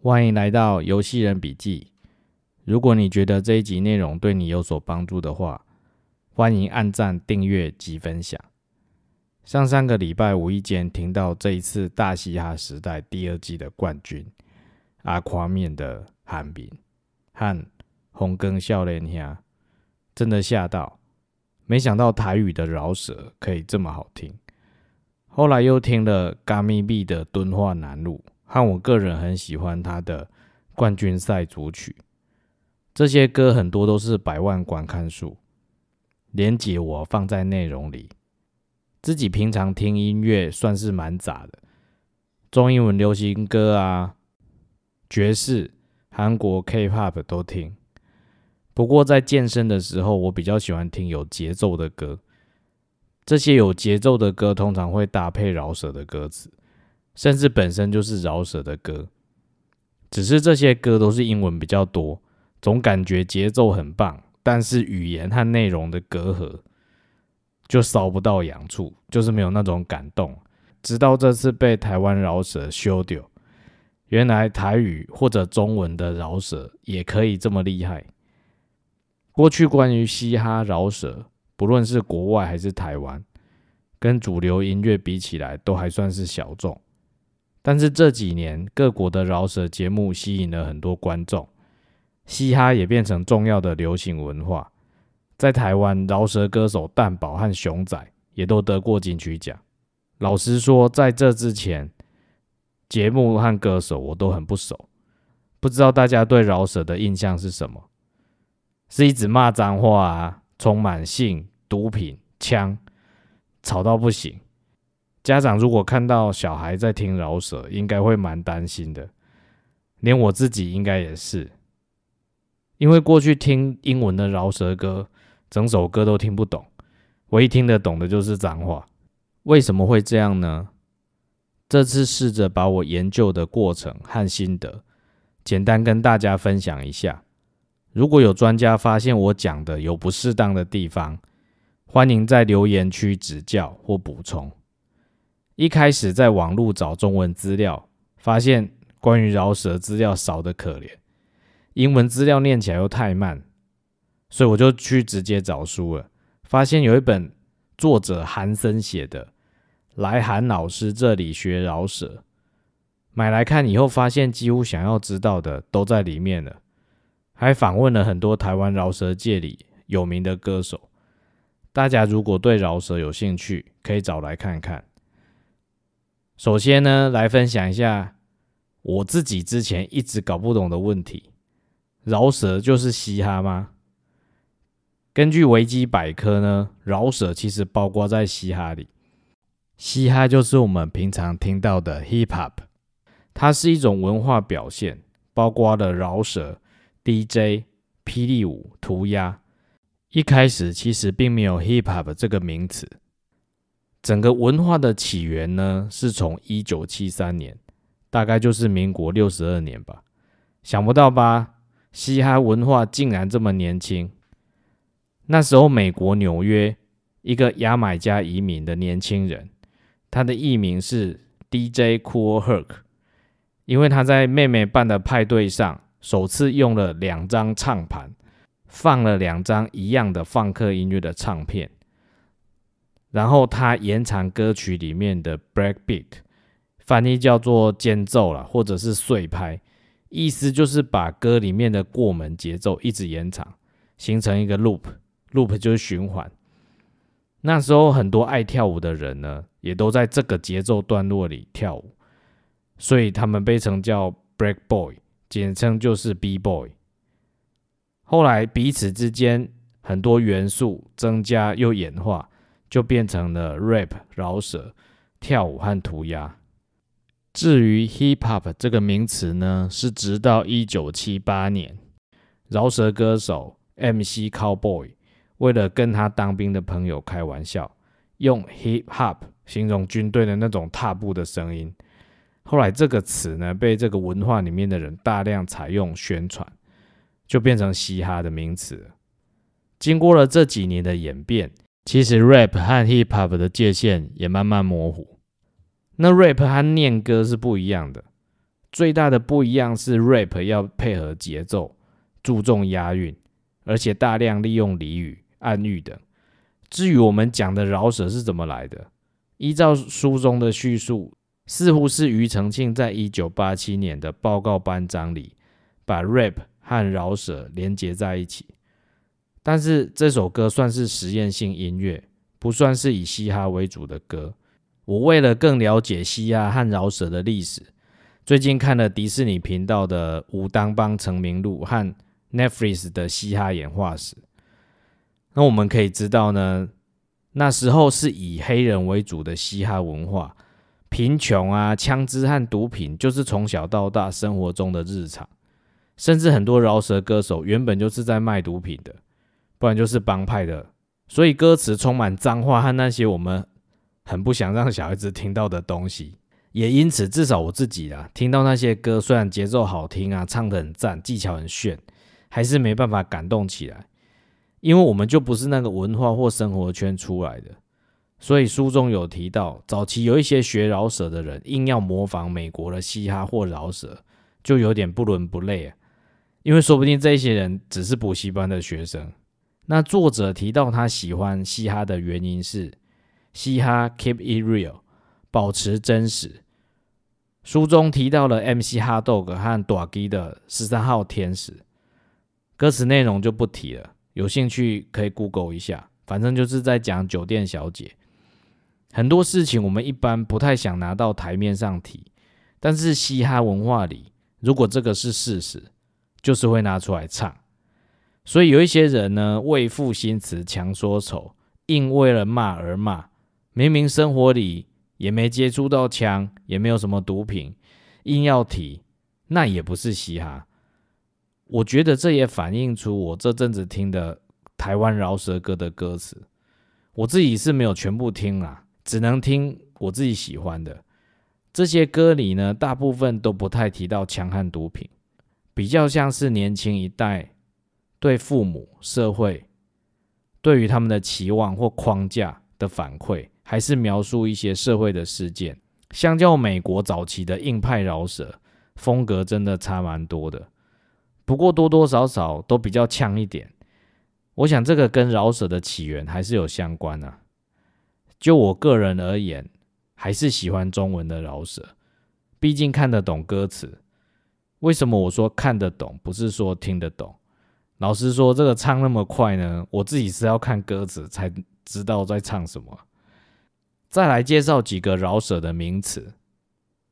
欢迎来到游戏人笔记。如果你觉得这一集内容对你有所帮助的话，欢迎按赞、订阅及分享。上三个礼拜无意间听到这一次《大嘻哈时代》第二季的冠军阿夸面的喊名和红根笑脸兄，真的吓到！没想到台语的饶舌可以这么好听。后来又听了嘎咪 B 的《敦化南路》。和我个人很喜欢他的冠军赛主曲，这些歌很多都是百万观看数，连接我放在内容里。自己平常听音乐算是蛮杂的，中英文流行歌啊、爵士、韩国 K-pop 都听。不过在健身的时候，我比较喜欢听有节奏的歌，这些有节奏的歌通常会搭配饶舌的歌词。甚至本身就是饶舌的歌，只是这些歌都是英文比较多，总感觉节奏很棒，但是语言和内容的隔阂就烧不到痒处，就是没有那种感动。直到这次被台湾饶舌修掉，原来台语或者中文的饶舌也可以这么厉害。过去关于嘻哈饶舌，不论是国外还是台湾，跟主流音乐比起来都还算是小众。但是这几年，各国的饶舌节目吸引了很多观众，嘻哈也变成重要的流行文化。在台湾，饶舌歌手蛋宝和熊仔也都得过金曲奖。老实说，在这之前，节目和歌手我都很不熟，不知道大家对饶舌的印象是什么？是一直骂脏话啊，充满性、毒品、枪，吵到不行。家长如果看到小孩在听饶舌，应该会蛮担心的，连我自己应该也是，因为过去听英文的饶舌歌，整首歌都听不懂，唯一听得懂的就是脏话。为什么会这样呢？这次试着把我研究的过程和心得，简单跟大家分享一下。如果有专家发现我讲的有不适当的地方，欢迎在留言区指教或补充。一开始在网络找中文资料，发现关于饶舌资料少得可怜，英文资料念起来又太慢，所以我就去直接找书了。发现有一本作者韩森写的《来韩老师这里学饶舌》，买来看以后发现几乎想要知道的都在里面了，还访问了很多台湾饶舌界里有名的歌手。大家如果对饶舌有兴趣，可以找来看看。首先呢，来分享一下我自己之前一直搞不懂的问题：饶舌就是嘻哈吗？根据维基百科呢，饶舌其实包括在嘻哈里。嘻哈就是我们平常听到的 hip hop，它是一种文化表现，包括了饶舌、DJ、霹雳舞、涂鸦。一开始其实并没有 hip hop 这个名词。整个文化的起源呢，是从一九七三年，大概就是民国六十二年吧。想不到吧，嘻哈文化竟然这么年轻。那时候，美国纽约一个牙买加移民的年轻人，他的艺名是 DJ Cool Herc，因为他在妹妹办的派对上，首次用了两张唱盘，放了两张一样的放克音乐的唱片。然后它延长歌曲里面的 breakbeat，翻译叫做间奏了，或者是碎拍，意思就是把歌里面的过门节奏一直延长，形成一个 loop，loop 就是循环。那时候很多爱跳舞的人呢，也都在这个节奏段落里跳舞，所以他们被称叫 break boy，简称就是 b boy。后来彼此之间很多元素增加又演化。就变成了 rap 饶舌、跳舞和涂鸦。至于 hip hop 这个名词呢，是直到一九七八年，饶舌歌手 MC Cowboy 为了跟他当兵的朋友开玩笑，用 hip hop 形容军队的那种踏步的声音。后来这个词呢，被这个文化里面的人大量采用宣传，就变成嘻哈的名词。经过了这几年的演变。其实，rap 和 hip hop 的界限也慢慢模糊。那 rap 和念歌是不一样的，最大的不一样是 rap 要配合节奏，注重押韵，而且大量利用俚语、暗喻等。至于我们讲的饶舌是怎么来的，依照书中的叙述，似乎是庾澄庆在一九八七年的报告班章里，把 rap 和饶舌连接在一起。但是这首歌算是实验性音乐，不算是以嘻哈为主的歌。我为了更了解嘻哈和饶舌的历史，最近看了迪士尼频道的《武当帮成名录》和 Netflix 的《嘻哈演化史》。那我们可以知道呢，那时候是以黑人为主的嘻哈文化，贫穷啊、枪支和毒品就是从小到大生活中的日常，甚至很多饶舌歌手原本就是在卖毒品的。不然就是帮派的，所以歌词充满脏话和那些我们很不想让小孩子听到的东西。也因此，至少我自己啦，听到那些歌，虽然节奏好听啊，唱的很赞，技巧很炫，还是没办法感动起来。因为我们就不是那个文化或生活圈出来的。所以书中有提到，早期有一些学饶舌的人，硬要模仿美国的嘻哈或饶舌，就有点不伦不类啊。因为说不定这些人只是补习班的学生。那作者提到他喜欢嘻哈的原因是，嘻哈 keep it real，保持真实。书中提到了 MC 哈 g 和 d g 吉的十三号天使，歌词内容就不提了，有兴趣可以 Google 一下。反正就是在讲酒店小姐，很多事情我们一般不太想拿到台面上提，但是嘻哈文化里，如果这个是事实，就是会拿出来唱。所以有一些人呢，为赋新词强说愁，硬为了骂而骂。明明生活里也没接触到枪，也没有什么毒品，硬要提，那也不是嘻哈。我觉得这也反映出我这阵子听的台湾饶舌歌的歌词。我自己是没有全部听啊，只能听我自己喜欢的。这些歌里呢，大部分都不太提到强和毒品，比较像是年轻一代。对父母、社会对于他们的期望或框架的反馈，还是描述一些社会的事件。相较美国早期的硬派饶舌风格，真的差蛮多的。不过多多少少都比较呛一点。我想这个跟饶舌的起源还是有相关啊。就我个人而言，还是喜欢中文的饶舌，毕竟看得懂歌词。为什么我说看得懂，不是说听得懂？老师说：“这个唱那么快呢？我自己是要看歌词才知道在唱什么。”再来介绍几个饶舌的名词，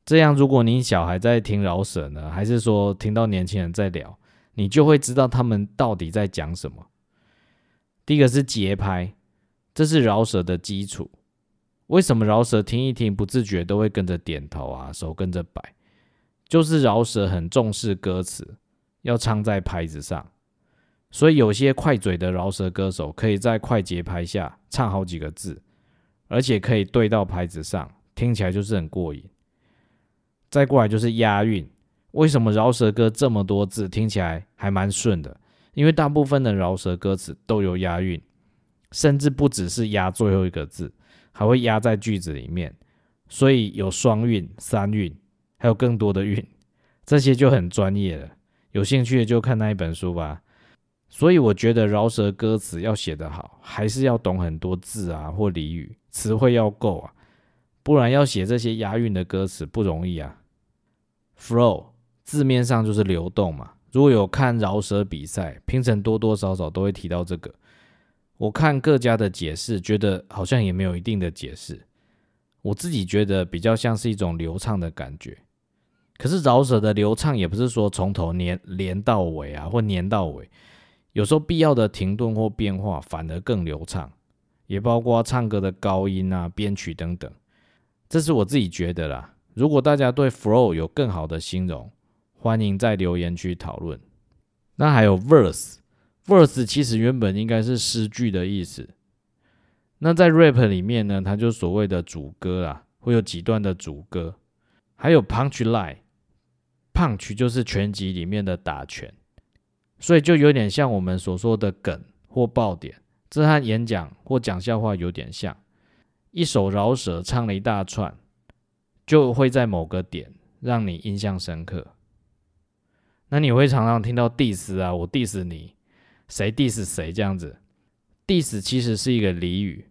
这样如果你小孩在听饶舌呢，还是说听到年轻人在聊，你就会知道他们到底在讲什么。第一个是节拍，这是饶舌的基础。为什么饶舌听一听不自觉都会跟着点头啊，手跟着摆？就是饶舌很重视歌词，要唱在拍子上。所以有些快嘴的饶舌歌手可以在快节拍下唱好几个字，而且可以对到拍子上，听起来就是很过瘾。再过来就是押韵。为什么饶舌歌这么多字听起来还蛮顺的？因为大部分的饶舌歌词都有押韵，甚至不只是押最后一个字，还会押在句子里面。所以有双韵、三韵，还有更多的韵，这些就很专业了。有兴趣的就看那一本书吧。所以我觉得饶舌歌词要写得好，还是要懂很多字啊，或俚语词汇要够啊，不然要写这些押韵的歌词不容易啊。Flow 字面上就是流动嘛。如果有看饶舌比赛，评审多多少少都会提到这个。我看各家的解释，觉得好像也没有一定的解释。我自己觉得比较像是一种流畅的感觉。可是饶舌的流畅也不是说从头黏连到尾啊，或黏到尾。有时候必要的停顿或变化反而更流畅，也包括唱歌的高音啊、编曲等等，这是我自己觉得啦。如果大家对 flow 有更好的形容，欢迎在留言区讨论。那还有 verse，verse 其实原本应该是诗句的意思。那在 rap 里面呢，它就所谓的主歌啊，会有几段的主歌。还有 punch line，punch 就是拳击里面的打拳。所以就有点像我们所说的梗或爆点，这和演讲或讲笑话有点像，一首饶舌唱了一大串，就会在某个点让你印象深刻。那你会常常听到 dis s 啊，我 dis s 你，谁 dis s 谁这样子，dis 其实是一个俚语，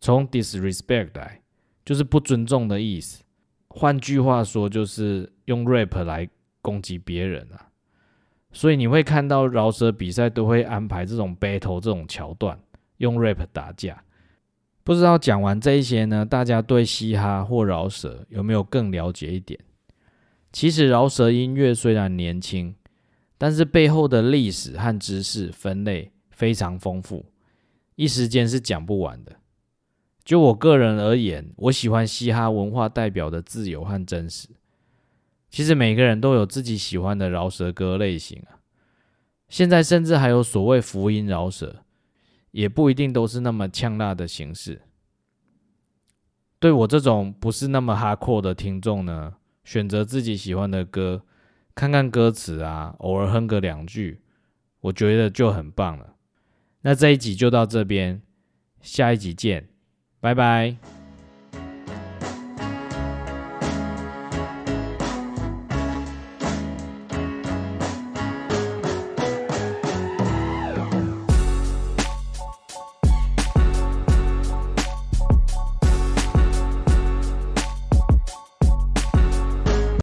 从 disrespect 来，就是不尊重的意思。换句话说，就是用 rap 来攻击别人啊。所以你会看到饶舌比赛都会安排这种 battle 这种桥段，用 rap 打架。不知道讲完这些呢，大家对嘻哈或饶舌有没有更了解一点？其实饶舌音乐虽然年轻，但是背后的历史和知识分类非常丰富，一时间是讲不完的。就我个人而言，我喜欢嘻哈文化代表的自由和真实。其实每个人都有自己喜欢的饶舌歌类型啊，现在甚至还有所谓福音饶舌，也不一定都是那么呛辣的形式。对我这种不是那么哈阔的听众呢，选择自己喜欢的歌，看看歌词啊，偶尔哼个两句，我觉得就很棒了。那这一集就到这边，下一集见，拜拜。